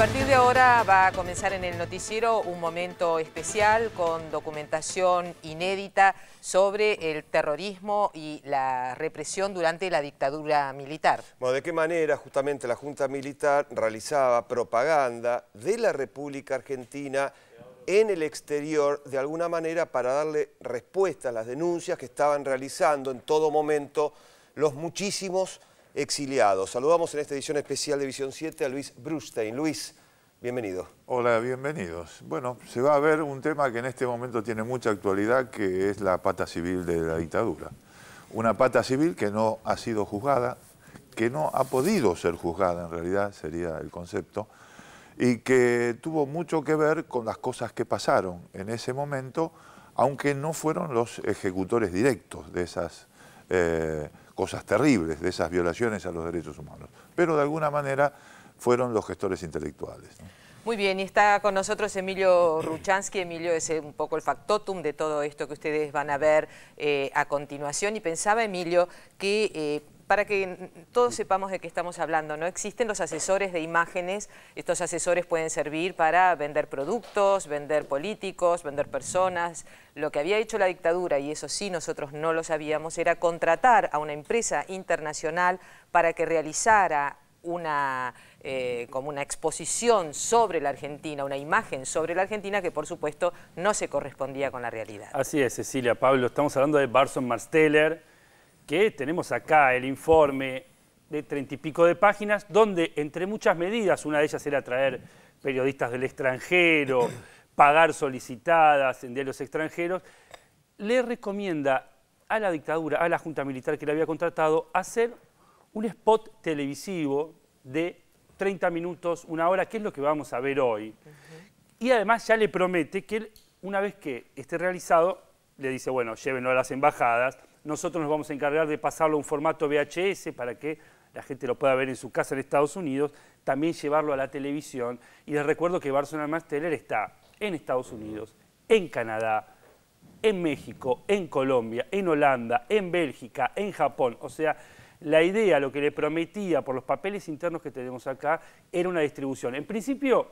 A partir de ahora va a comenzar en el noticiero un momento especial con documentación inédita sobre el terrorismo y la represión durante la dictadura militar. Bueno, ¿de qué manera justamente la Junta Militar realizaba propaganda de la República Argentina en el exterior de alguna manera para darle respuesta a las denuncias que estaban realizando en todo momento los muchísimos Saludamos en esta edición especial de Visión 7 a Luis Brustein. Luis, bienvenido. Hola, bienvenidos. Bueno, se va a ver un tema que en este momento tiene mucha actualidad, que es la pata civil de la dictadura. Una pata civil que no ha sido juzgada, que no ha podido ser juzgada en realidad, sería el concepto, y que tuvo mucho que ver con las cosas que pasaron en ese momento, aunque no fueron los ejecutores directos de esas... Eh, cosas terribles, de esas violaciones a los derechos humanos. Pero de alguna manera fueron los gestores intelectuales. Muy bien, y está con nosotros Emilio Ruchansky. Emilio es un poco el factotum de todo esto que ustedes van a ver eh, a continuación. Y pensaba, Emilio, que... Eh, para que todos sepamos de qué estamos hablando, ¿no? Existen los asesores de imágenes, estos asesores pueden servir para vender productos, vender políticos, vender personas. Lo que había hecho la dictadura, y eso sí nosotros no lo sabíamos, era contratar a una empresa internacional para que realizara una, eh, como una exposición sobre la Argentina, una imagen sobre la Argentina que por supuesto no se correspondía con la realidad. Así es, Cecilia, Pablo, estamos hablando de Barson Marsteller, que tenemos acá el informe de treinta y pico de páginas, donde entre muchas medidas, una de ellas era traer periodistas del extranjero, pagar solicitadas en diarios extranjeros, le recomienda a la dictadura, a la Junta Militar que le había contratado, hacer un spot televisivo de 30 minutos, una hora, que es lo que vamos a ver hoy. Y además ya le promete que él, una vez que esté realizado, le dice, bueno, llévenlo a las embajadas, nosotros nos vamos a encargar de pasarlo a un formato VHS para que la gente lo pueda ver en su casa en Estados Unidos, también llevarlo a la televisión. Y les recuerdo que Barcelona Master está en Estados Unidos, en Canadá, en México, en Colombia, en Holanda, en Bélgica, en Japón. O sea, la idea, lo que le prometía por los papeles internos que tenemos acá, era una distribución. En principio,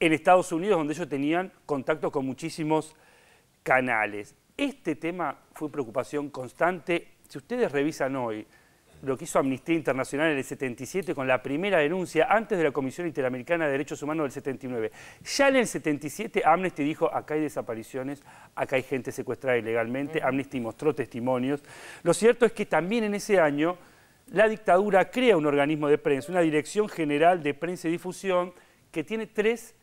en Estados Unidos, donde ellos tenían contacto con muchísimos canales. Este tema fue preocupación constante. Si ustedes revisan hoy lo que hizo Amnistía Internacional en el 77 con la primera denuncia antes de la Comisión Interamericana de Derechos Humanos del 79. Ya en el 77 Amnesty dijo, acá hay desapariciones, acá hay gente secuestrada ilegalmente, Amnesty mostró testimonios. Lo cierto es que también en ese año la dictadura crea un organismo de prensa, una Dirección General de Prensa y Difusión que tiene tres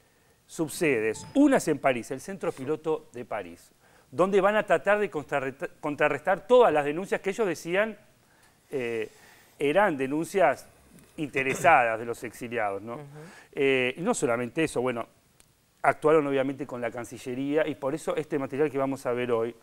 subsedes. Una en París, el Centro Piloto de París donde van a tratar de contrarrestar todas las denuncias que ellos decían eh, eran denuncias interesadas de los exiliados. ¿no? Eh, y no solamente eso, bueno, actuaron obviamente con la Cancillería y por eso este material que vamos a ver hoy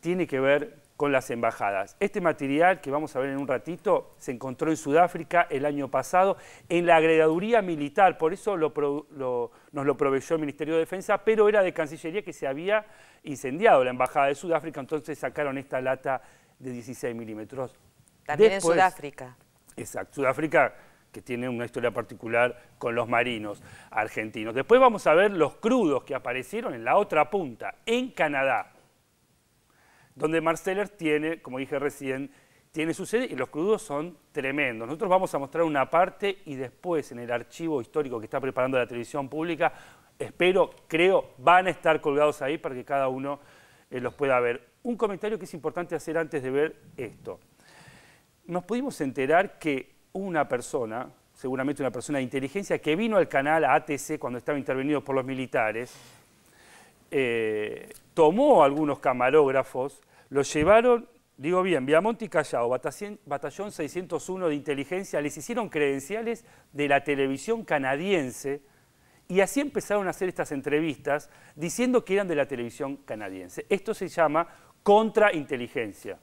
tiene que ver con las embajadas. Este material que vamos a ver en un ratito se encontró en Sudáfrica el año pasado en la agredaduría militar, por eso nos lo proveyó el Ministerio de Defensa, pero era de Cancillería que se había incendiado la Embajada de Sudáfrica, entonces sacaron esta lata de 16 milímetros. También en Sudáfrica. Exacto, Sudáfrica que tiene una historia particular con los marinos argentinos. Después vamos a ver los crudos que aparecieron en la otra punta, en Canadá donde Marceller tiene, como dije recién, tiene su sede y los crudos son tremendos. Nosotros vamos a mostrar una parte y después en el archivo histórico que está preparando la televisión pública, espero, creo, van a estar colgados ahí para que cada uno eh, los pueda ver. Un comentario que es importante hacer antes de ver esto. Nos pudimos enterar que una persona, seguramente una persona de inteligencia, que vino al canal ATC cuando estaba intervenido por los militares, eh, tomó algunos camarógrafos, los llevaron, digo bien, Viamonte y Callao, batallón 601 de inteligencia, les hicieron credenciales de la televisión canadiense y así empezaron a hacer estas entrevistas diciendo que eran de la televisión canadiense. Esto se llama contrainteligencia.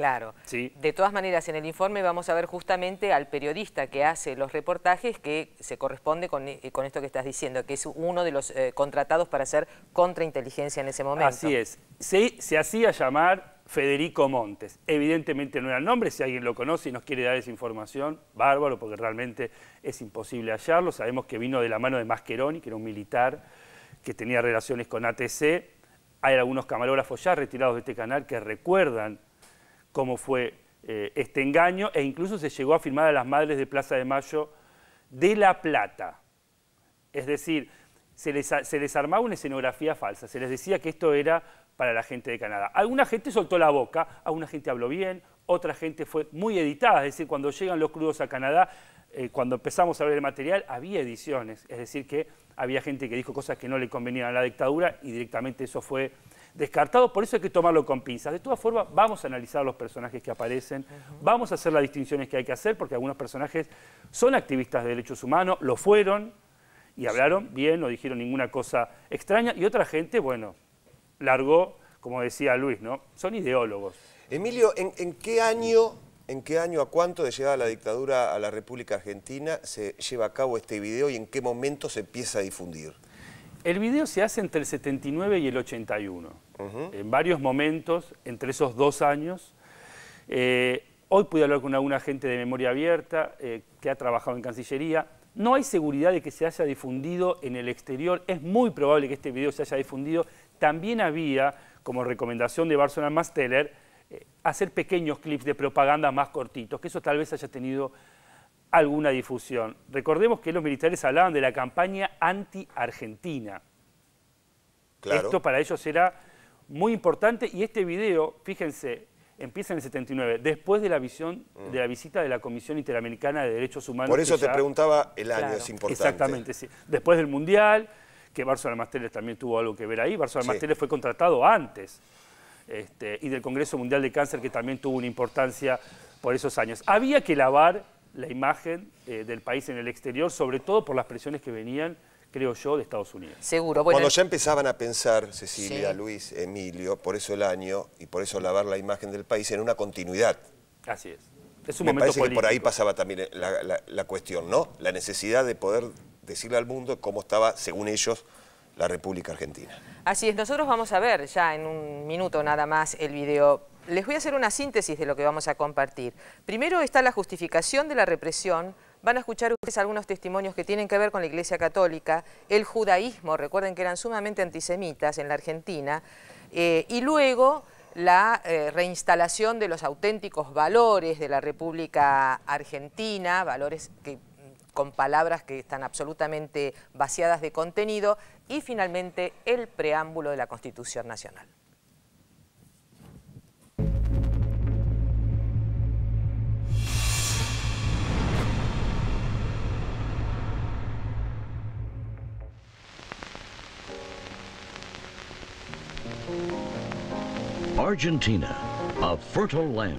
Claro. De todas maneras, en el informe vamos a ver justamente al periodista que hace los reportajes que se corresponde con, eh, esto que estás diciendo, que es uno de los eh, contratados para hacer contrainteligencia en ese momento. Así es. Se, se hacía llamar Federico Montes. Evidentemente no era el nombre, si alguien lo conoce y nos quiere dar esa información, bárbaro, porque realmente es imposible hallarlo. Sabemos que vino de la mano de Mascheroni, que era un militar que tenía relaciones con ATC. Hay algunos camarógrafos ya retirados de este canal que recuerdan cómo fue eh, este engaño e incluso se llegó a firmar a las madres de Plaza de Mayo de La Plata. Es decir, se les, armaba una escenografía falsa, se les decía que esto era para la gente de Canadá. Alguna gente soltó la boca, alguna gente habló bien, otra gente fue muy editada, es decir, cuando llegan los crudos a Canadá, eh, cuando empezamos a ver el material, había ediciones, es decir, que había gente que dijo cosas que no le convenían a la dictadura y directamente eso fue descartados, por eso hay que tomarlo con pinzas. De todas formas, vamos a analizar los personajes que aparecen, vamos a hacer las distinciones que hay que hacer, porque algunos personajes son activistas de derechos humanos, lo fueron, y hablaron bien, no dijeron ninguna cosa extraña, y otra gente, bueno, largó, como decía Luis, ¿no? Son ideólogos. Emilio, ¿en, qué año ¿En qué año, a cuánto de llegada la dictadura a la República Argentina se lleva a cabo este video y en qué momento se empieza a difundir? El video se hace entre el 79 y el 81, en varios momentos, entre esos dos años. Eh, hoy pude hablar con alguna gente de memoria abierta eh, que ha trabajado en Cancillería. No hay seguridad de que se haya difundido en el exterior. Es muy probable que este video se haya difundido. También había, como recomendación de Barcelona Masteller, eh, hacer pequeños clips de propaganda más cortitos, que eso tal vez haya tenido alguna difusión. Recordemos que los militares hablaban de la campaña anti-argentina. Esto para ellos era muy importante y este video, fíjense, empieza en el 79, después de la visión de la visita de la Comisión Interamericana de Derechos Humanos. Por eso te preguntaba el año, es importante. Exactamente, sí. Después del Mundial, que Barcelona Masteles también tuvo algo que ver ahí, Barcelona Masteles fue contratado antes, este, y del Congreso Mundial de Cáncer, que también tuvo una importancia por esos años. Había que lavar la imagen eh, del país en el exterior, sobre todo por las presiones que venían, creo yo, de Estados Unidos. Seguro. Cuando ya empezaban a pensar, Cecilia, Luis, Emilio, por eso el año y por eso lavar la imagen del país en una continuidad. Así es. es un momento parece que por ahí pasaba también la, la cuestión, ¿no? La necesidad de poder decirle al mundo cómo estaba, según ellos, la República Argentina. Así es, nosotros vamos a ver ya en un minuto nada más el video les voy a hacer una síntesis de lo que vamos a compartir. Primero está la justificación de la represión. Van a escuchar ustedes algunos testimonios que tienen que ver con la Iglesia Católica, el judaísmo, recuerden que eran sumamente antisemitas en la Argentina, eh, y luego la eh, reinstalación de los auténticos valores de la República Argentina, valores con palabras que están absolutamente vaciadas de contenido, y finalmente el preámbulo de la Constitución Nacional.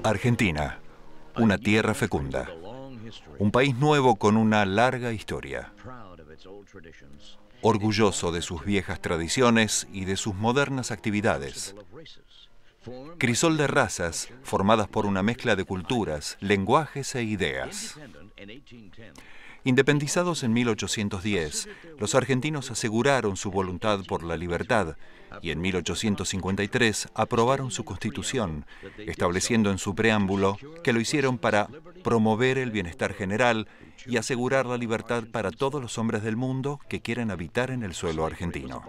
Argentina, una tierra fecunda, un país nuevo con una larga historia, orgulloso de sus viejas tradiciones y de sus modernas actividades. Crisol de razas formadas por una mezcla de culturas, lenguajes e ideas. Independizados en 1810, los argentinos aseguraron su voluntad por la libertad y en 1853 aprobaron su constitución, estableciendo en su preámbulo que lo hicieron para promover el bienestar general y asegurar la libertad para todos los hombres del mundo que quieran habitar en el suelo argentino.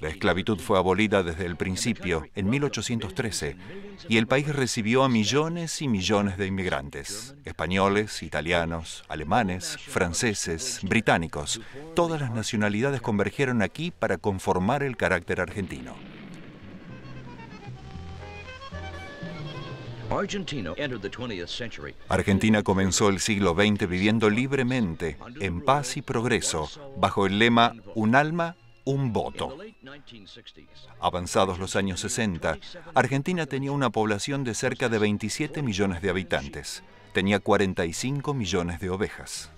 La esclavitud fue abolida desde el principio, en 1813, y el país recibió a millones y millones de inmigrantes, españoles, italianos, alemanes, franceses, británicos. Todas las nacionalidades convergieron aquí para conformar el carácter argentino. Argentina comenzó el siglo XX viviendo libremente, en paz y progreso, bajo el lema Un alma, un voto. Avanzados los años 60, Argentina tenía una población de cerca de 27 millones de habitantes. Tenía 45 millones de ovejas,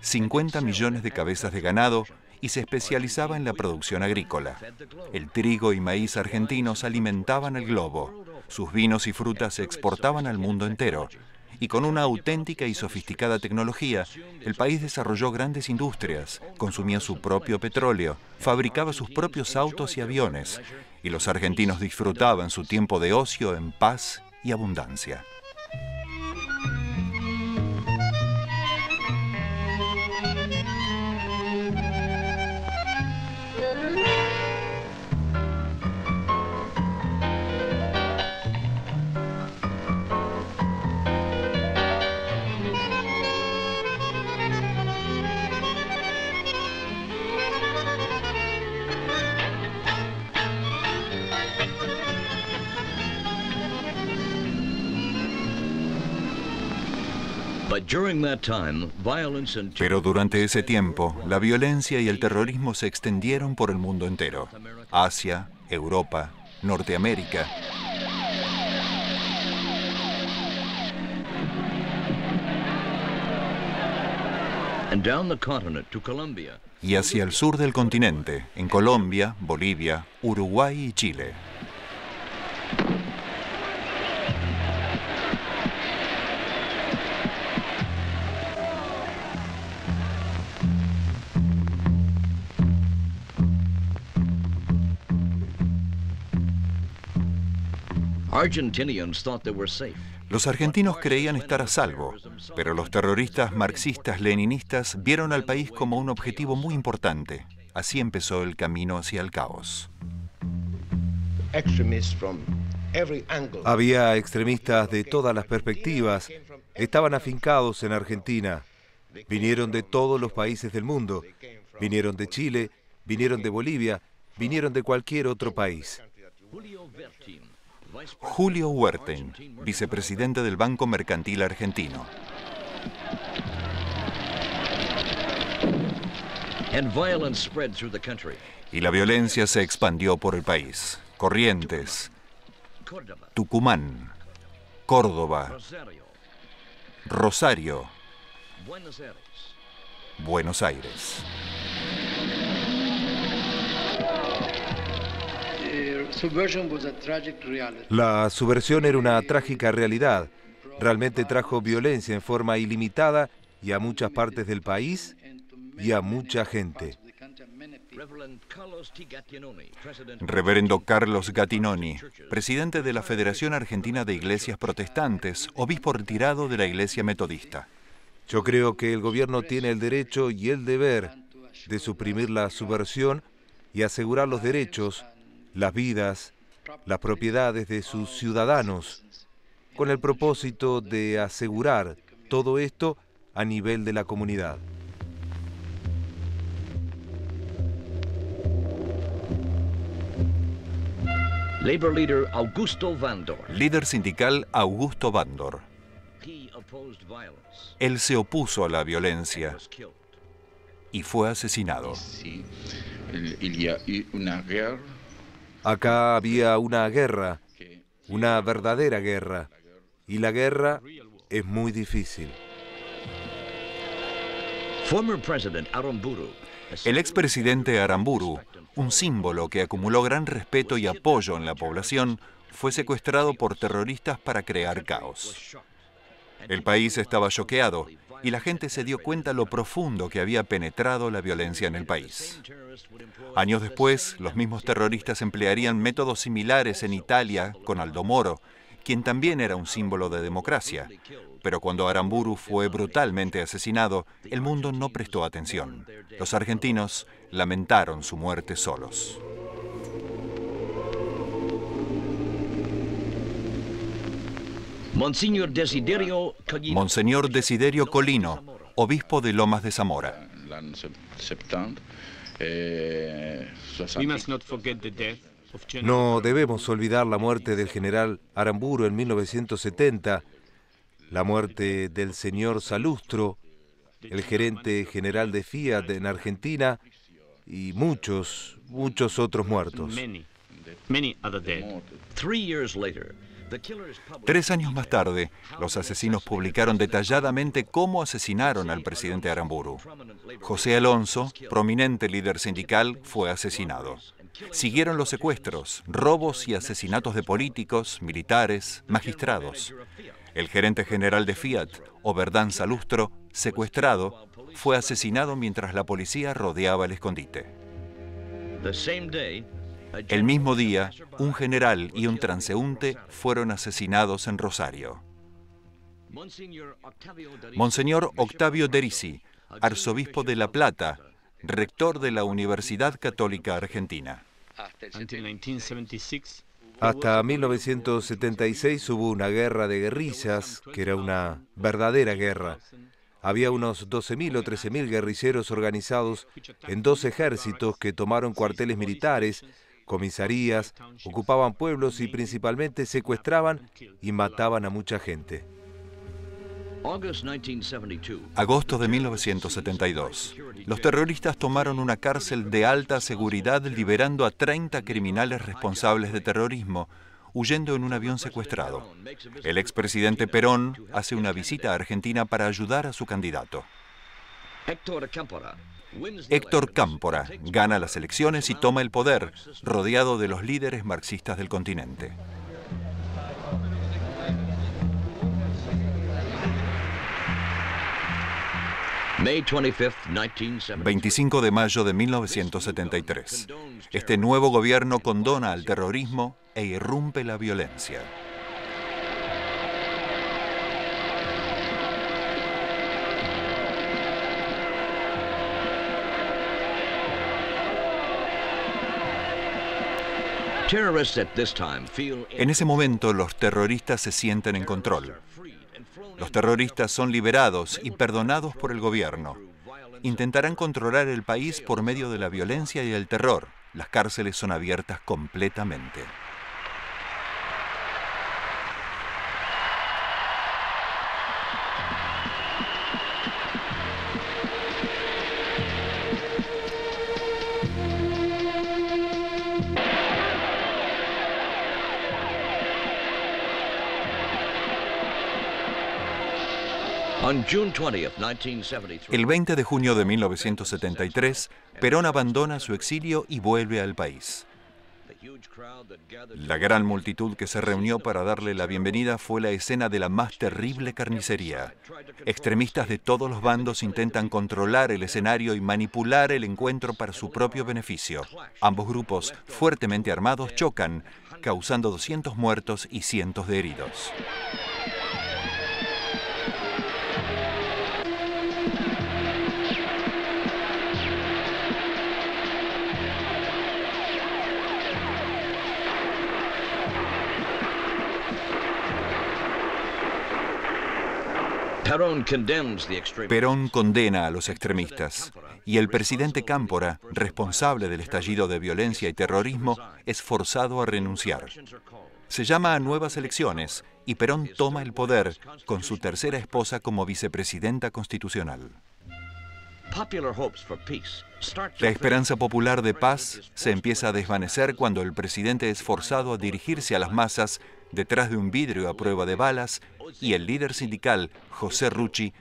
50 millones de cabezas de ganado y se especializaba en la producción agrícola. El trigo y maíz argentinos alimentaban el globo. Sus vinos y frutas se exportaban al mundo entero. Y con una auténtica y sofisticada tecnología, el país desarrolló grandes industrias, consumía su propio petróleo, fabricaba sus propios autos y aviones, y los argentinos disfrutaban su tiempo de ocio en paz y abundancia. Pero durante ese tiempo, la violencia y el terrorismo se extendieron por el mundo entero. Asia, Europa, Norteamérica. Y hacia el sur del continente, en Colombia, Bolivia, Uruguay y Chile. Los argentinos creían estar a salvo, pero los terroristas marxistas-leninistas vieron al país como un objetivo muy importante. Así empezó el camino hacia el caos. Había extremistas de todas las perspectivas, estaban afincados en Argentina, vinieron de todos los países del mundo, vinieron de Chile, vinieron de Bolivia, vinieron de cualquier otro país. Julio Huerten, vicepresidente del Banco Mercantil Argentino. Y la violencia se expandió por el país. Corrientes, Tucumán, Córdoba, Rosario, Buenos Aires. La subversión era una trágica realidad. Realmente trajo violencia en forma ilimitada y a muchas partes del país y a mucha gente. Reverendo Carlos Gattinoni, presidente de la Federación Argentina de Iglesias Protestantes, obispo retirado de la Iglesia Metodista. Yo creo que el gobierno tiene el derecho y el deber de suprimir la subversión y asegurar los derechos las vidas, las propiedades de sus ciudadanos, con el propósito de asegurar todo esto a nivel de la comunidad. Augusto Líder sindical Augusto Vandor. Él se opuso a la violencia y fue asesinado. Eh, una guerra Acá había una guerra, una verdadera guerra, y la guerra es muy difícil. El expresidente Aramburu, un símbolo que acumuló gran respeto y apoyo en la población, fue secuestrado por terroristas para crear caos. El país estaba choqueado y la gente se dio cuenta lo profundo que había penetrado la violencia en el país. Años después, los mismos terroristas emplearían métodos similares en Italia con Aldo Moro, quien también era un símbolo de democracia. Pero cuando Aramburu fue brutalmente asesinado, el mundo no prestó atención. Los argentinos lamentaron su muerte solos. Monseñor Desiderio, Colino, obispo de Lomas de Zamora. No debemos olvidar la muerte del general Aramburo en 1970, la muerte del señor Salustro, el gerente general de Fiat en Argentina y muchos, muchos otros muertos. Tres años más tarde, los asesinos publicaron detalladamente cómo asesinaron al presidente Aramburu. José Alonso, prominente líder sindical, fue asesinado. Siguieron los secuestros, robos y asesinatos de políticos, militares, magistrados. El gerente general de Fiat, Oberdán Salustro, secuestrado, fue asesinado mientras la policía rodeaba el escondite. El mismo día, un general y un transeúnte fueron asesinados en Rosario. Monseñor Octavio Derisi, arzobispo de La Plata, rector de la Universidad Católica Argentina. Hasta 1976 hubo una guerra de guerrillas, que era una verdadera guerra. Había unos 12.000 o 13.000 guerrilleros organizados en dos ejércitos que tomaron cuarteles militares, comisarías, ocupaban pueblos y principalmente secuestraban y mataban a mucha gente. Agosto de 1972. Los terroristas tomaron una cárcel de alta seguridad liberando a 30 criminales responsables de terrorismo, huyendo en un avión secuestrado. El expresidente Perón hace una visita a Argentina para ayudar a su candidato. Héctor Héctor Cámpora gana las elecciones y toma el poder, rodeado de los líderes marxistas del continente. 25 de mayo de 1973. Este nuevo gobierno condona al terrorismo e irrumpe la violencia. En ese momento los terroristas se sienten en control. Los terroristas son liberados y perdonados por el gobierno. Intentarán controlar el país por medio de la violencia y el terror. Las cárceles son abiertas completamente. El 20 de junio de 1973, Perón abandona su exilio y vuelve al país. La gran multitud que se reunió para darle la bienvenida fue la escena de la más terrible carnicería. Extremistas de todos los bandos intentan controlar el escenario y manipular el encuentro para su propio beneficio. Ambos grupos, fuertemente armados, chocan, causando 200 muertos y cientos de heridos. Perón condena a los extremistas y el presidente Cámpora, responsable del estallido de violencia y terrorismo, es forzado a renunciar. Se llama a nuevas elecciones y Perón toma el poder con su tercera esposa como vicepresidenta constitucional. La esperanza popular de paz se empieza a desvanecer cuando el presidente es forzado a dirigirse a las masas detrás de un vidrio a prueba de balas y el líder sindical, José Rucci,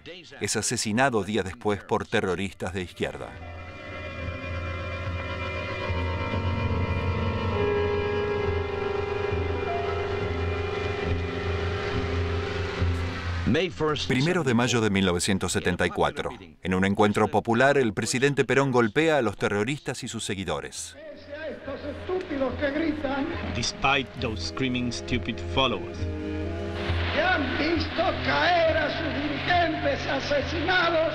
es asesinado días después por terroristas de izquierda. Primero de mayo de 1974. En un encuentro popular, el presidente Perón golpea a los terroristas y sus seguidores. despite those screaming, stupid followers. Ya han visto caer a sus dirigentes asesinados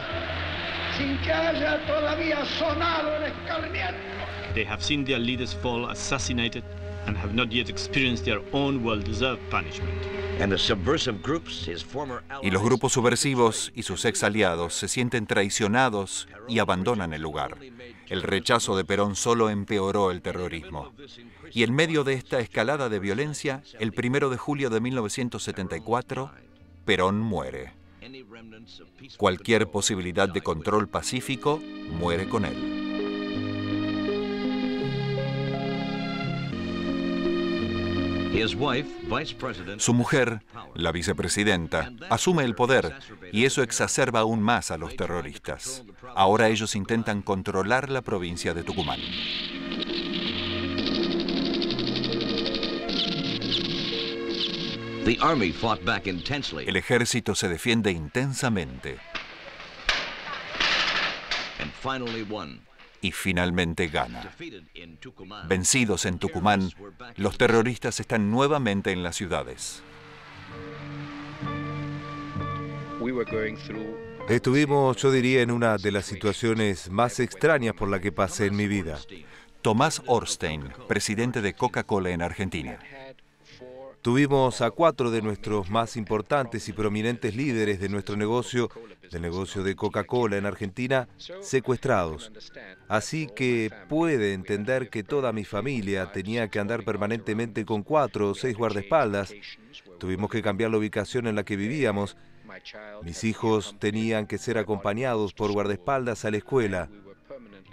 sin que haya todavía sonado el escarmiento. They have seen their leaders fall assassinated Y los grupos subversivos y sus ex aliados se sienten traicionados y abandonan el lugar. El rechazo de Perón solo empeoró el terrorismo. Y en medio de esta escalada de violencia, el primero de julio de 1974, Perón muere. Cualquier posibilidad de control pacífico muere con él. Su mujer, la vicepresidenta, asume el poder y eso exacerba aún más a los terroristas. Ahora ellos intentan controlar la provincia de Tucumán. El ejército se defiende intensamente y finalmente gana. Vencidos en Tucumán, los terroristas están nuevamente en las ciudades. Estuvimos, yo diría, en una de las situaciones más extrañas por la que pasé en mi vida. Tomás Orstein, presidente de Coca-Cola en Argentina. Tuvimos a cuatro de nuestros más importantes y prominentes líderes de nuestro negocio, del negocio de Coca-Cola en Argentina, secuestrados. Así que puede entender que toda mi familia tenía que andar permanentemente con cuatro o seis guardaespaldas. Tuvimos que cambiar la ubicación en la que vivíamos. Mis hijos tenían que ser acompañados por guardaespaldas a la escuela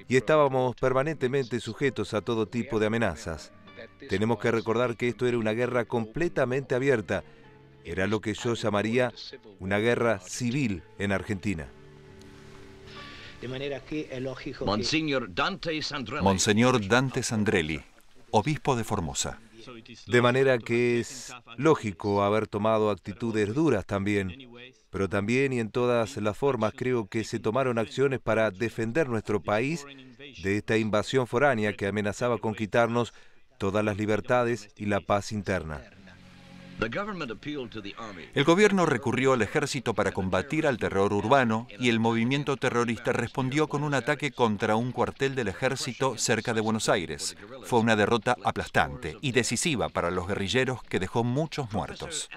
y estábamos permanentemente sujetos a todo tipo de amenazas. Tenemos que recordar que esto era una guerra completamente abierta. Era lo que yo llamaría una guerra civil en Argentina. De manera que lógico Monseñor Monseñor Dante Sandrelli obispo de Formosa. De manera que es lógico haber tomado actitudes duras también, pero también y en todas las formas creo que se tomaron acciones para defender nuestro país de esta invasión foránea que amenazaba con quitarnos todas las libertades y la paz interna. El gobierno recurrió al ejército para combatir al terror urbano y el movimiento terrorista respondió con un ataque contra un cuartel del ejército cerca de Buenos Aires. Fue una derrota aplastante y decisiva para los guerrilleros que dejó muchos muertos.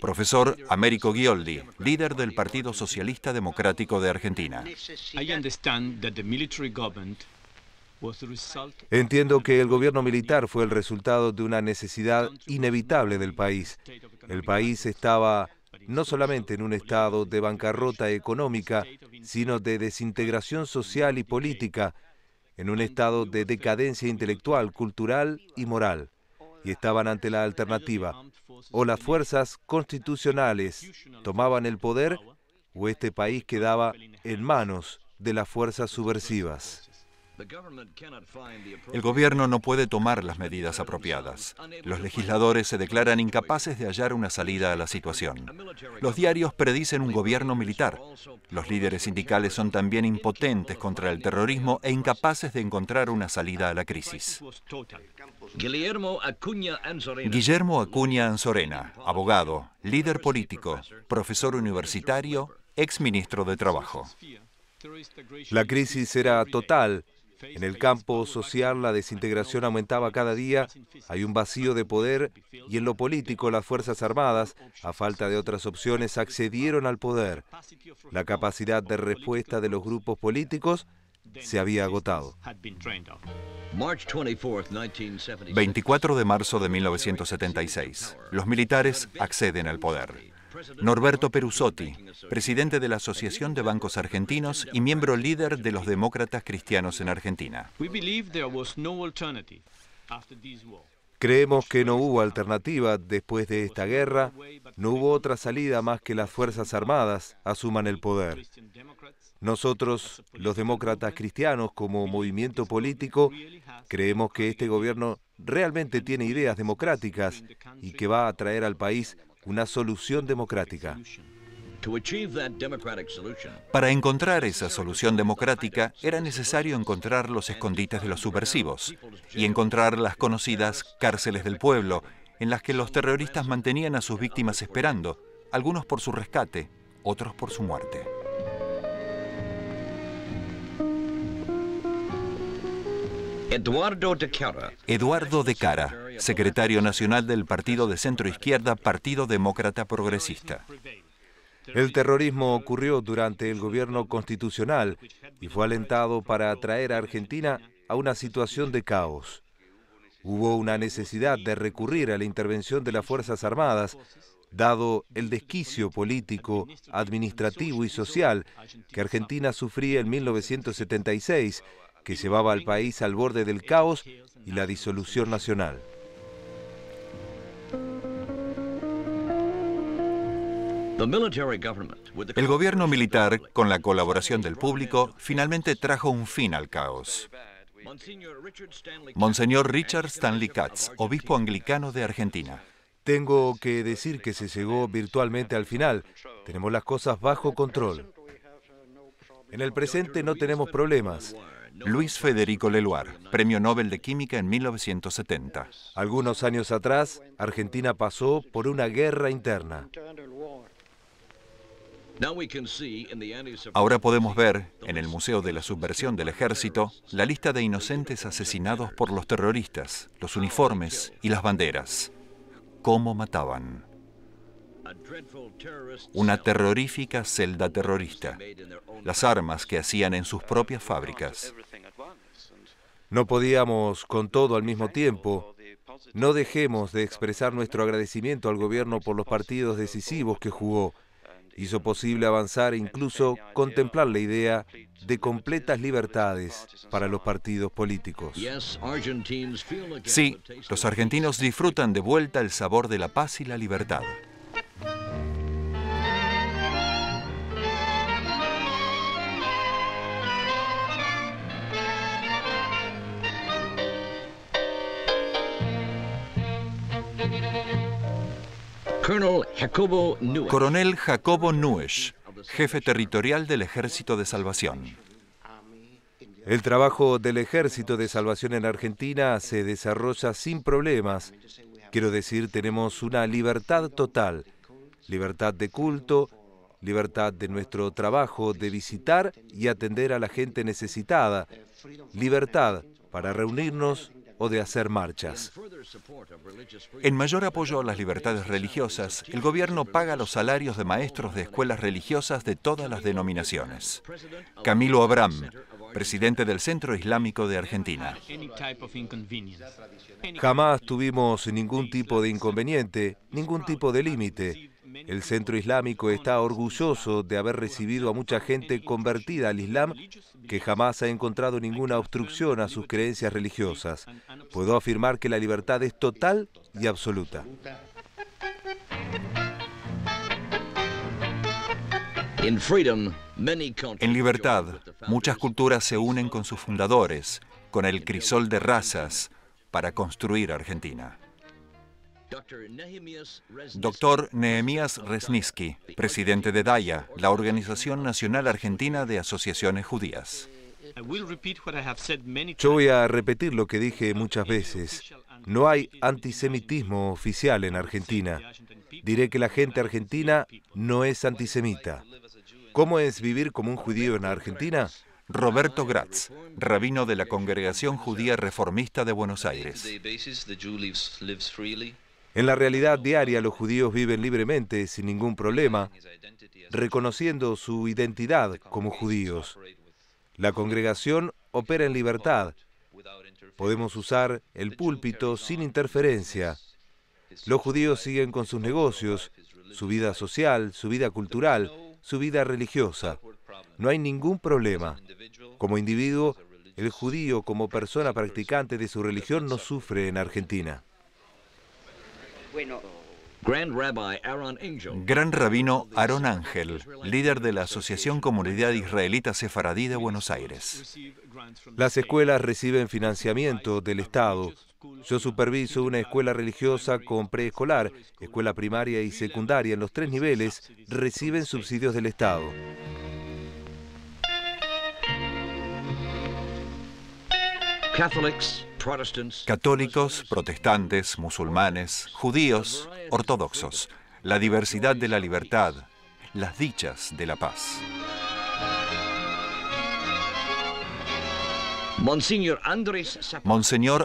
Profesor Américo Gioldi, líder del Partido Socialista Democrático de Argentina. Entiendo que el gobierno militar fue el resultado de una necesidad inevitable del país. El país estaba no solamente en un estado de bancarrota económica, sino de desintegración social y política, en un estado de decadencia intelectual, cultural y moral. Y estaban ante la alternativa. O las fuerzas constitucionales tomaban el poder o este país quedaba en manos de las fuerzas subversivas. El gobierno no puede tomar las medidas apropiadas. Los legisladores se declaran incapaces de hallar una salida a la situación. Los diarios predicen un gobierno militar. Los líderes sindicales son también impotentes contra el terrorismo e incapaces de encontrar una salida a la crisis. Guillermo Acuña Anzorena, abogado, líder político, profesor universitario, ex ministro de Trabajo. La crisis era total en el campo social la desintegración aumentaba cada día, hay un vacío de poder y en lo político las Fuerzas Armadas, a falta de otras opciones, accedieron al poder. La capacidad de respuesta de los grupos políticos se había agotado. 24 de marzo de 1976, los militares acceden al poder. Norberto Perusotti, presidente de la Asociación de Bancos Argentinos y miembro líder de los demócratas cristianos en Argentina. Creemos que no hubo alternativa después de esta guerra, no hubo otra salida más que las Fuerzas Armadas asuman el poder. Nosotros, los demócratas cristianos como movimiento político, creemos que este gobierno realmente tiene ideas democráticas y que va a traer al país una solución democrática. Para encontrar esa solución democrática era necesario encontrar los escondites de los subversivos y encontrar las conocidas cárceles del pueblo, en las que los terroristas mantenían a sus víctimas esperando, algunos por su rescate, otros por su muerte. Eduardo de Cara. Eduardo de Cara secretario nacional del Partido de Centro Izquierda, Partido Demócrata Progresista. El terrorismo ocurrió durante el gobierno constitucional y fue alentado para atraer a Argentina a una situación de caos. Hubo una necesidad de recurrir a la intervención de las Fuerzas Armadas, dado el desquicio político, administrativo y social que Argentina sufría en 1976, que llevaba al país al borde del caos y la disolución nacional. El gobierno militar, con la colaboración del público, finalmente trajo un fin al caos. Monseñor Richard Stanley Katz, obispo anglicano de Argentina. Tengo que decir que se llegó virtualmente al final. Tenemos las cosas bajo control. En el presente no tenemos problemas. Luis Federico Leluar, Premio Nobel de Química en 1970. Algunos años atrás, Argentina pasó por una guerra interna. Ahora podemos ver, en el Museo de la Subversión del Ejército, la lista de inocentes asesinados por los terroristas, los uniformes y las banderas. Cómo mataban. Una terrorífica celda terrorista. Las armas que hacían en sus propias fábricas. No podíamos con todo al mismo tiempo. No dejemos de expresar nuestro agradecimiento al gobierno por los partidos decisivos que jugó hizo posible avanzar e incluso contemplar la idea de completas libertades para los partidos políticos. Sí, los argentinos disfrutan de vuelta el sabor de la paz y la libertad. Coronel Jacobo Núes, jefe territorial del Ejército de Salvación. El trabajo del Ejército de Salvación en Argentina se desarrolla sin problemas. Quiero decir, tenemos una libertad total, libertad de culto, libertad de nuestro trabajo, de visitar y atender a la gente necesitada, libertad para reunirnos o de hacer marchas. En mayor apoyo a las libertades religiosas, el gobierno paga los salarios de maestros de escuelas religiosas de todas las denominaciones. Camilo Abram, presidente del Centro Islámico de Argentina. Jamás tuvimos ningún tipo de inconveniente, ningún tipo de límite. El centro islámico está orgulloso de haber recibido a mucha gente convertida al Islam que jamás ha encontrado ninguna obstrucción a sus creencias religiosas. Puedo afirmar que la libertad es total y absoluta. En libertad, muchas culturas se unen con sus fundadores, con el crisol de razas, para construir Argentina. Doctor Nehemías Resniski, presidente de DAIA, la Organización Nacional Argentina de Asociaciones Judías. Yo voy a repetir lo que dije muchas veces. No hay antisemitismo oficial en Argentina. Diré que la gente argentina no es antisemita. ¿Cómo es vivir como un judío en Argentina? Roberto Gratz, rabino de la Congregación Judía Reformista de Buenos Aires. En la realidad diaria los judíos viven libremente, sin ningún problema, reconociendo su identidad como judíos. La congregación opera en libertad. Podemos usar el púlpito sin interferencia. Los judíos siguen con sus negocios, su vida social, su vida cultural, su vida religiosa. No hay ningún problema. Como individuo, el judío como persona practicante de su religión no sufre en Argentina. Gran rabino Aaron Ángel, líder de la Asociación Comunidad Israelita Sefaradí de Buenos Aires. Las escuelas reciben financiamiento del Estado. Yo superviso una escuela religiosa con preescolar, escuela primaria y secundaria en los tres niveles, reciben subsidios del Estado. Catholics. Católicos, protestantes, musulmanes, judíos, ortodoxos, la diversidad de la libertad, las dichas de la paz. Monseñor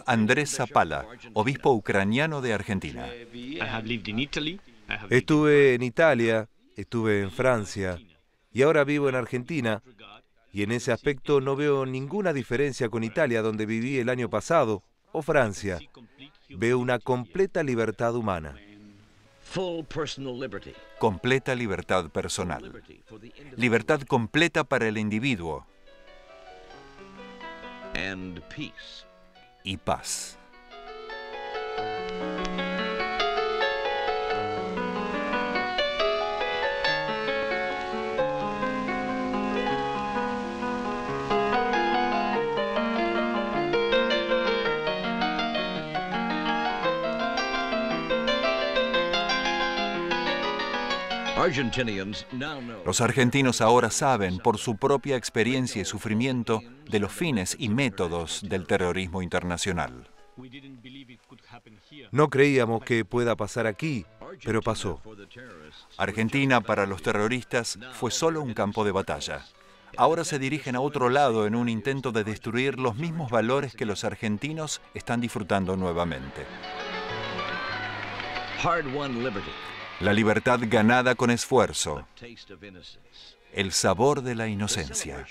Andrés Zapala, obispo ucraniano de Argentina. Estuve en Italia, estuve en Francia y ahora vivo en Argentina y en ese aspecto no veo ninguna diferencia con Italia, donde viví el año pasado, o Francia. Veo una completa libertad humana. Completa libertad personal. Libertad completa para el individuo. Y paz. Los argentinos ahora saben, por su propia experiencia y sufrimiento, de los fines y métodos del terrorismo internacional. No creíamos que pueda pasar aquí, pero pasó. Argentina para los terroristas fue solo un campo de batalla. Ahora se dirigen a otro lado en un intento de destruir los mismos valores que los argentinos están disfrutando nuevamente la libertad ganada con esfuerzo, el sabor de la inocencia,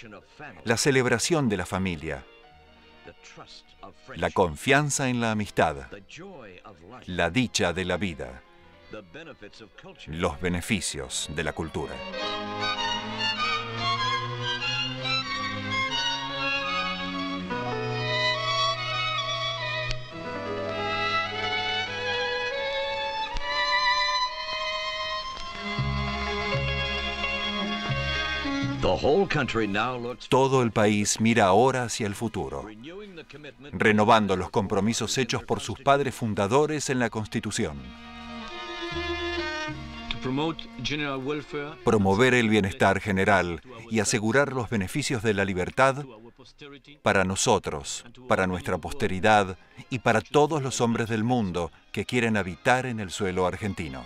la celebración de la familia, la confianza en la amistad, la dicha de la vida, los beneficios de la cultura. Todo el país mira ahora hacia el futuro, renovando los compromisos hechos por sus padres fundadores en la Constitución. Promover el bienestar general y asegurar los beneficios de la libertad para nosotros, para nuestra posteridad y para todos los hombres del mundo que quieren habitar en el suelo argentino.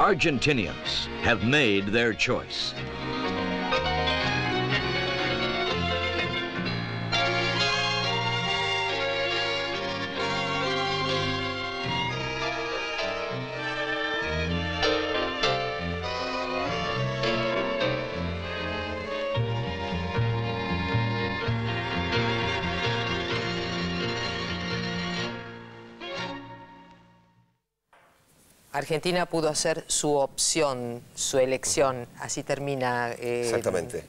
Argentinians have made their choice. Argentina pudo hacer su opción, su elección, así termina eh, Exactamente.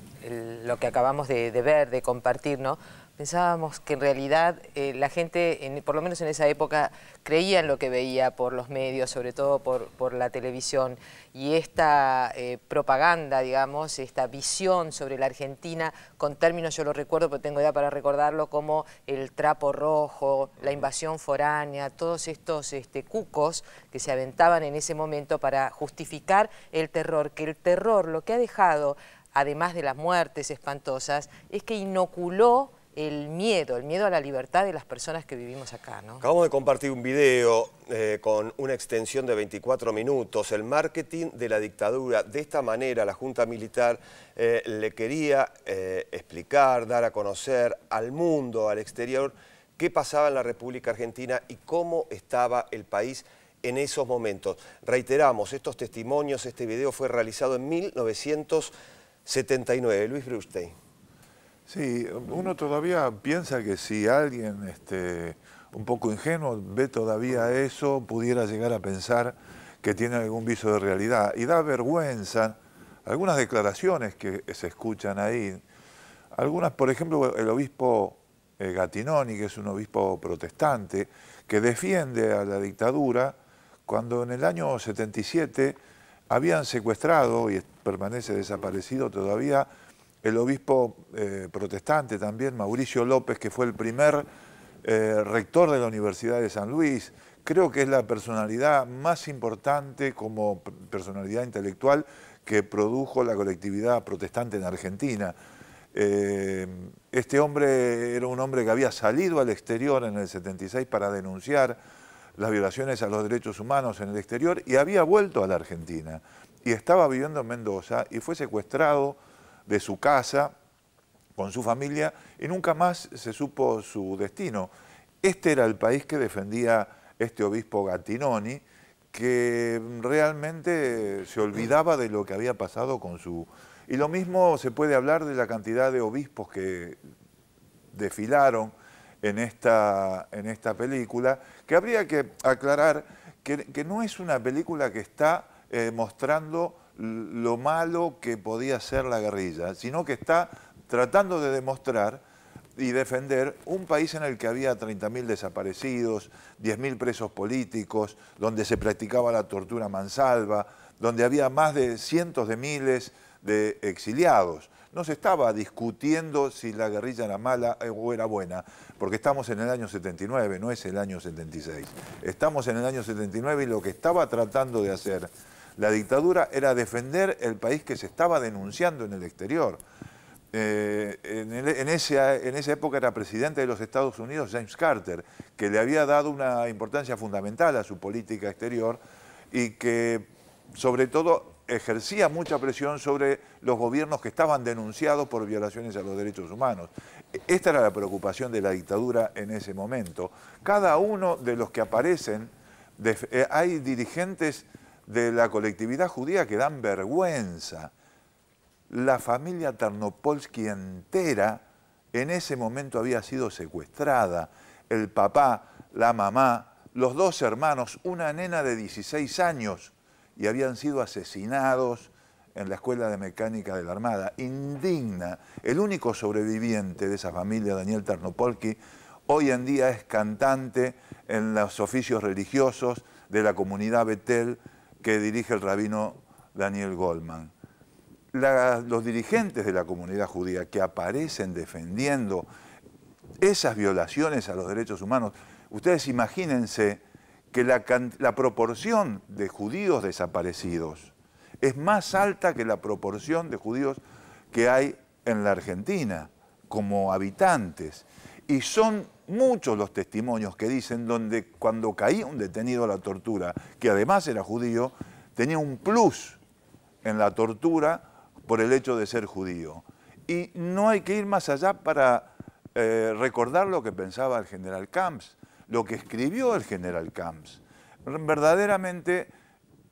lo que acabamos de, de ver, de compartir, ¿no? pensábamos que en realidad eh, la gente, por lo menos en esa época, creía en lo que veía por los medios, sobre todo por, la televisión, y esta eh, propaganda, digamos, esta visión sobre la Argentina, con términos yo lo recuerdo, pero tengo edad para recordarlo, como el trapo rojo, la invasión foránea, todos estos este, cucos que se aventaban en ese momento para justificar el terror, que el terror lo que ha dejado además de las muertes espantosas, es que inoculó el miedo, el miedo a la libertad de las personas que vivimos acá. Acabamos de compartir un video eh, con una extensión de 24 minutos. El marketing de la dictadura, de esta manera la Junta Militar eh, le quería eh, explicar, dar a conocer al mundo, al exterior, qué pasaba en la República Argentina y cómo estaba el país en esos momentos. Reiteramos, estos testimonios, este video fue realizado en 1979. Luis Brustey. Sí, uno todavía piensa que si alguien este, un poco ingenuo ve todavía eso, pudiera llegar a pensar que tiene algún viso de realidad. Y da vergüenza algunas declaraciones que se escuchan ahí. Algunas, por ejemplo, el obispo eh, Gatinoni, que es un obispo protestante, que defiende a la dictadura, cuando en el año 77 habían secuestrado, y permanece desaparecido todavía, el obispo eh, protestante también, Mauricio López, que fue el primer eh, rector de la Universidad de San Luis, creo que es la personalidad más importante como personalidad intelectual que produjo la colectividad protestante en Argentina. Eh, este hombre era un hombre que había salido al exterior en el 76 para denunciar las violaciones a los derechos humanos en el exterior y había vuelto a la Argentina y estaba viviendo en Mendoza y fue secuestrado de su casa, con su familia, y nunca más se supo su destino. Este era el país que defendía este obispo Gattinoni, que realmente se olvidaba de lo que había pasado con su... Y lo mismo se puede hablar de la cantidad de obispos que desfilaron en esta, en esta película, que habría que aclarar que, no es una película que está eh, mostrando lo malo que podía ser la guerrilla, sino que está tratando de demostrar y defender un país en el que había 30.000 desaparecidos, 10.000 presos políticos, donde se practicaba la tortura mansalva, donde había más de cientos de miles de exiliados. No se estaba discutiendo si la guerrilla era mala o era buena, porque estamos en el año 79, no es el año 76. Estamos en el año 79 y lo que estaba tratando de hacer la dictadura era defender el país que se estaba denunciando en el exterior. Eh, en, en, esa, época era presidente de los Estados Unidos James Carter, que le había dado una importancia fundamental a su política exterior y que sobre todo ejercía mucha presión sobre los gobiernos que estaban denunciados por violaciones a los derechos humanos. Esta era la preocupación de la dictadura en ese momento. Cada uno de los que aparecen, eh, hay dirigentes de la colectividad judía que dan vergüenza. La familia Tarnopolsky entera en ese momento había sido secuestrada. El papá, la mamá, los dos hermanos, una nena de 16 años, y habían sido asesinados en la Escuela de Mecánica de la Armada. Indigna, el único sobreviviente de esa familia, Daniel Tarnopolsky, hoy en día es cantante en los oficios religiosos de la comunidad Betel que dirige el rabino Daniel Goldman. los dirigentes de la comunidad judía que aparecen defendiendo esas violaciones a los derechos humanos, ustedes imagínense que la proporción de judíos desaparecidos es más alta que la proporción de judíos que hay en la Argentina como habitantes. Y son muchos los testimonios que dicen donde cuando caía un detenido a la tortura, que además era judío, tenía un plus en la tortura por el hecho de ser judío. Y no hay que ir más allá para eh, recordar lo que pensaba el general Camps, lo que escribió el general Camps. Verdaderamente,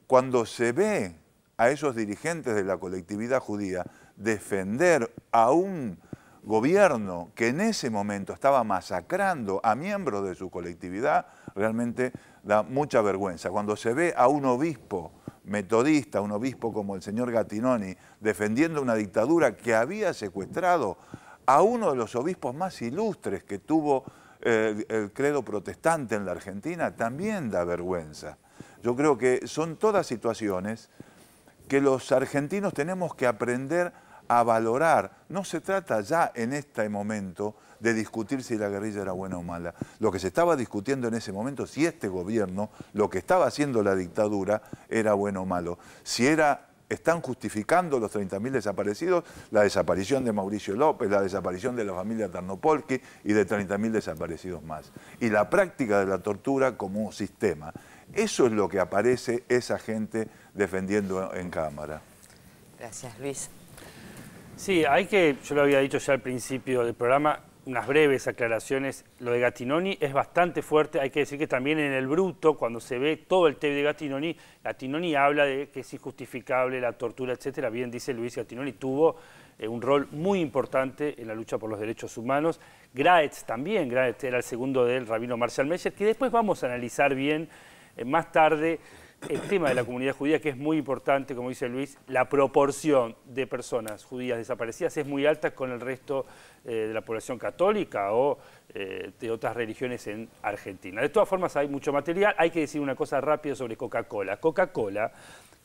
cuando se ve a esos dirigentes de la colectividad judía defender a un gobierno que en ese momento estaba masacrando a miembros de su colectividad, realmente da mucha vergüenza. Cuando se ve a un obispo metodista, un obispo como el señor Gatinoni, defendiendo una dictadura que había secuestrado a uno de los obispos más ilustres que tuvo eh, el, credo protestante en la Argentina, también da vergüenza. Yo creo que son todas situaciones que los argentinos tenemos que aprender a valorar. No se trata ya en este momento de discutir si la guerrilla era buena o mala. Lo que se estaba discutiendo en ese momento, si este gobierno, lo que estaba haciendo la dictadura, era bueno o malo. Si era están justificando los 30.000 desaparecidos, la desaparición de Mauricio López, la desaparición de la familia Tarnopolki y de 30.000 desaparecidos más. Y la práctica de la tortura como un sistema. Eso es lo que aparece esa gente defendiendo en Cámara. Gracias, Luis. Sí, hay que, yo lo había dicho ya al principio del programa, unas breves aclaraciones. Lo de Gatinoni es bastante fuerte, hay que decir que también en el bruto, cuando se ve todo el TV de Gatinoni, Gatinoni habla de que es injustificable la tortura, etcétera. Bien dice Luis, Gatinoni tuvo eh, un rol muy importante en la lucha por los derechos humanos. Graetz también, Graetz era el segundo del rabino Marshall Meyer, que después vamos a analizar bien eh, más tarde el tema de la comunidad judía, que es muy importante, como dice Luis, la proporción de personas judías desaparecidas es muy alta con el resto eh, de la población católica o eh, de otras religiones en Argentina. De todas formas, hay mucho material. Hay que decir una cosa rápida sobre Coca-Cola. Coca-Cola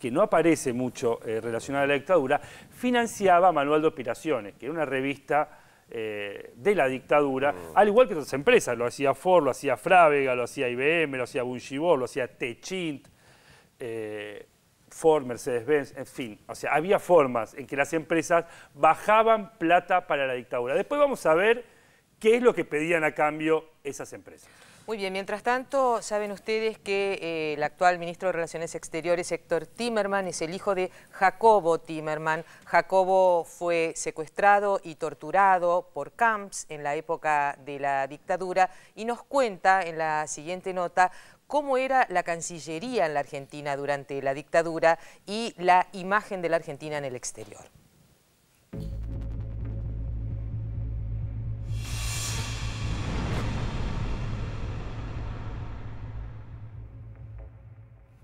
que no aparece mucho eh, relacionada a la dictadura, financiaba Manual de Operaciones, que era una revista de la dictadura, ah. al igual que otras empresas, lo hacía Ford, lo hacía Frávega, lo hacía IBM, lo hacía Bungibor, lo hacía Techint, eh, Ford, Mercedes-Benz, en fin. O sea, había formas en que las empresas bajaban plata para la dictadura. Después vamos a ver qué es lo que pedían a cambio esas empresas. Muy bien, mientras tanto, saben ustedes que eh, el actual ministro de Relaciones Exteriores, Héctor Timerman, es el hijo de Jacobo Timerman. Jacobo fue secuestrado y torturado por camps en la época de la dictadura y nos cuenta en la siguiente nota cómo era la Cancillería en la Argentina durante la dictadura y la imagen de la Argentina en el exterior.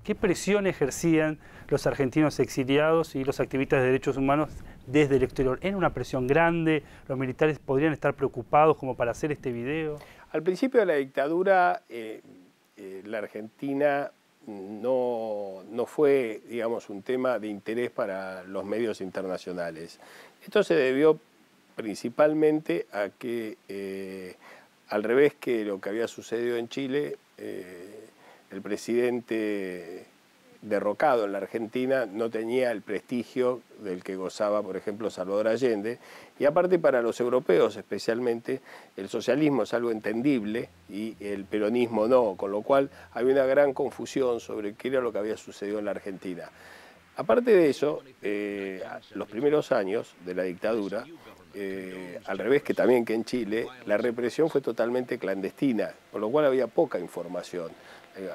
¿Qué presión ejercían los argentinos exiliados y los activistas de derechos humanos desde el exterior? ¿Era una presión grande? ¿Los militares podrían estar preocupados como para hacer este video? Al principio de la dictadura, eh, eh, la Argentina no, fue, digamos, un tema de interés para los medios internacionales. Esto se debió principalmente a que, eh, al revés que lo que había sucedido en Chile, eh, el presidente derrocado en la Argentina no tenía el prestigio del que gozaba, por ejemplo, Salvador Allende, y aparte para los europeos especialmente, el socialismo es algo entendible y el peronismo no, con lo cual había una gran confusión sobre qué era lo que había sucedido en la Argentina. Aparte de eso, eh, los primeros años de la dictadura, eh, al revés que también que en Chile, la represión fue totalmente clandestina, por lo cual había poca información. Eh,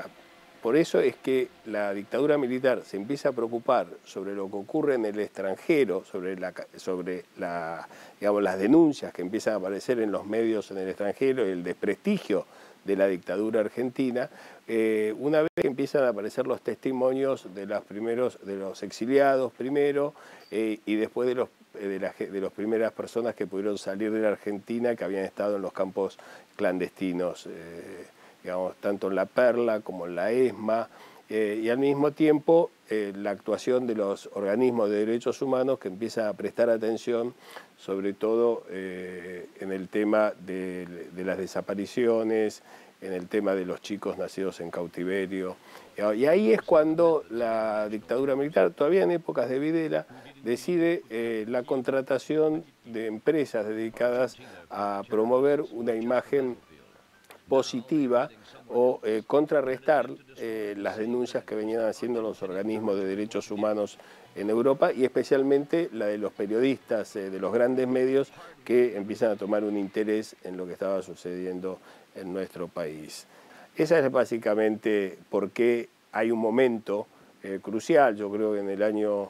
por eso es que la dictadura militar se empieza a preocupar sobre lo que ocurre en el extranjero, sobre, la, sobre las denuncias que empiezan a aparecer en los medios en el extranjero el desprestigio de la dictadura argentina, eh, una vez empiezan a aparecer los testimonios de, los primeros, de los exiliados primero eh, y después de los eh, de, las primeras personas que pudieron salir de la Argentina que habían estado en los campos clandestinos tanto en la Perla como en la ESMA, eh, y al mismo tiempo eh, la actuación de los organismos de derechos humanos que empieza a prestar atención sobre todo eh, en el tema de, de, las desapariciones, en el tema de los chicos nacidos en cautiverio. Y ahí es cuando la dictadura militar, todavía en épocas de Videla, decide la contratación de empresas dedicadas a promover una imagen positiva o eh, contrarrestar eh, las denuncias que venían haciendo los organismos de derechos humanos en Europa y especialmente la de los periodistas eh, de los grandes medios que empiezan a tomar un interés en lo que estaba sucediendo en nuestro país. Esa es básicamente por qué hay un momento crucial, yo creo que en el año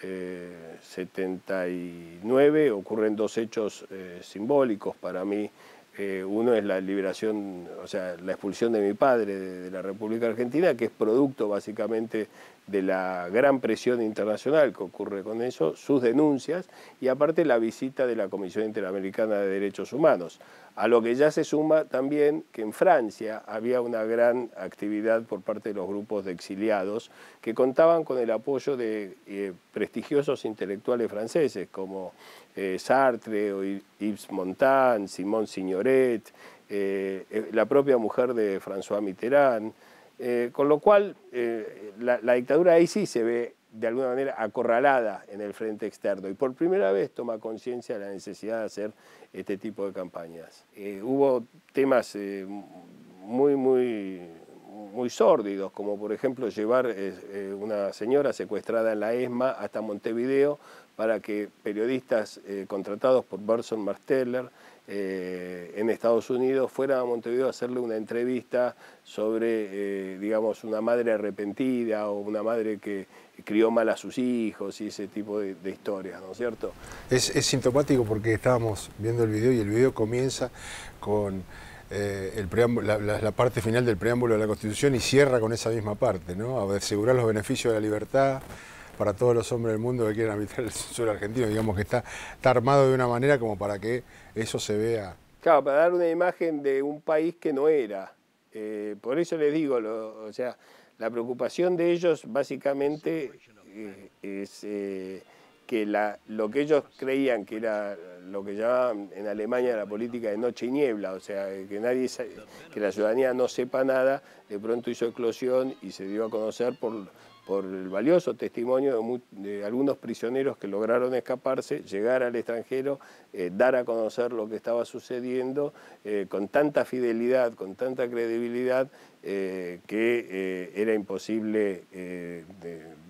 79 ocurren dos hechos simbólicos para mí eh, uno es la liberación, o sea, la expulsión de mi padre de, de la República Argentina, que es producto básicamente de la gran presión internacional que ocurre con eso, sus denuncias y aparte la visita de la Comisión Interamericana de Derechos Humanos, a lo que ya se suma también que en Francia había una gran actividad por parte de los grupos de exiliados que contaban con el apoyo de eh, prestigiosos intelectuales franceses como eh, Sartre, o Yves Montand, Simone Signoret, eh, la propia mujer de François Mitterrand, eh, con lo cual, eh, la, dictadura ahí sí se ve de alguna manera acorralada en el frente externo y por primera vez toma conciencia de la necesidad de hacer este tipo de campañas. Eh, hubo temas muy, muy, muy sórdidos, como por ejemplo llevar una señora secuestrada en la ESMA hasta Montevideo para que periodistas contratados por Berson Marteller eh, en Estados Unidos fuera a Montevideo a hacerle una entrevista sobre, eh, digamos, una madre arrepentida o una madre que crió mal a sus hijos y ese tipo de, historias, ¿no es cierto? Es, es, sintomático porque estábamos viendo el video y el video comienza con eh, el preámbulo, la, la, parte final del preámbulo de la Constitución y cierra con esa misma parte, ¿no? asegurar los beneficios de la libertad, para todos los hombres del mundo que quieren habitar el sur argentino. Digamos que está, está armado de una manera como para que eso se vea. Claro, para dar una imagen de un país que no era. Eh, por eso les digo, o sea, la preocupación de ellos básicamente eh, es eh, que la, lo que ellos creían que era lo que llamaban en Alemania la política de noche y niebla, o sea, que nadie que la ciudadanía no sepa nada, de pronto hizo explosión y se dio a conocer por por el valioso testimonio de, algunos prisioneros que lograron escaparse, llegar al extranjero, eh, dar a conocer lo que estaba sucediendo eh, con tanta fidelidad, con tanta credibilidad, eh, que era imposible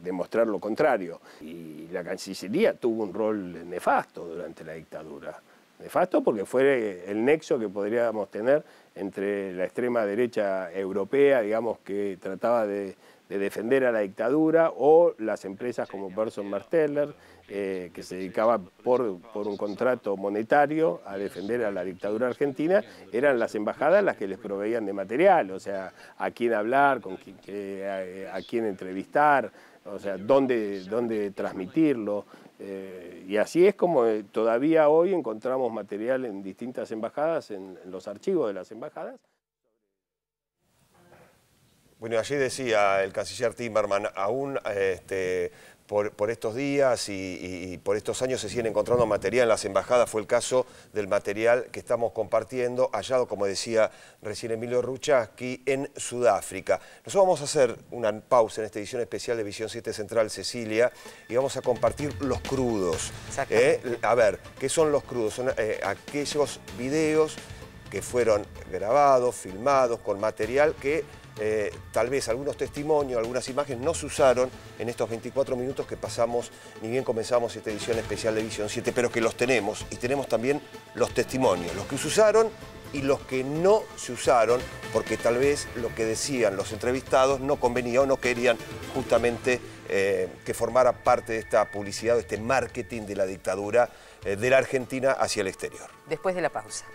demostrar lo contrario. Y la Cancillería tuvo un rol nefasto durante la dictadura. Nefasto porque fue el nexo que podríamos tener entre la extrema derecha europea, digamos, que trataba de de defender a la dictadura o las empresas como Berson Marteller, eh, que se dedicaba por, un contrato monetario a defender a la dictadura argentina, eran las embajadas las que les proveían de material, o sea, a quién hablar, con quién, a, quién entrevistar, o sea, dónde, transmitirlo. Eh, y así es como eh, todavía hoy encontramos material en distintas embajadas, en los archivos de las embajadas. Bueno, allí decía el canciller Timerman, aún este, por, estos días y, por estos años se siguen encontrando material en las embajadas. Fue el caso del material que estamos compartiendo, hallado, como decía recién Emilio Ruchaski, en Sudáfrica. Nosotros vamos a hacer una pausa en esta edición especial de Visión 7 Central Cecilia y vamos a compartir los crudos. Eh, a ver, ¿qué son los crudos? Son eh, aquellos videos que fueron grabados, filmados, con material que eh, tal vez algunos testimonios, algunas imágenes no se usaron en estos 24 minutos que pasamos, ni bien comenzamos esta edición especial de Visión 7, pero que los tenemos y tenemos también los testimonios, los que se usaron y los que no se usaron porque tal vez lo que decían los entrevistados no convenía o no querían justamente eh, que formara parte de esta publicidad, de este marketing de la dictadura eh, de la Argentina hacia el exterior. Después de la pausa.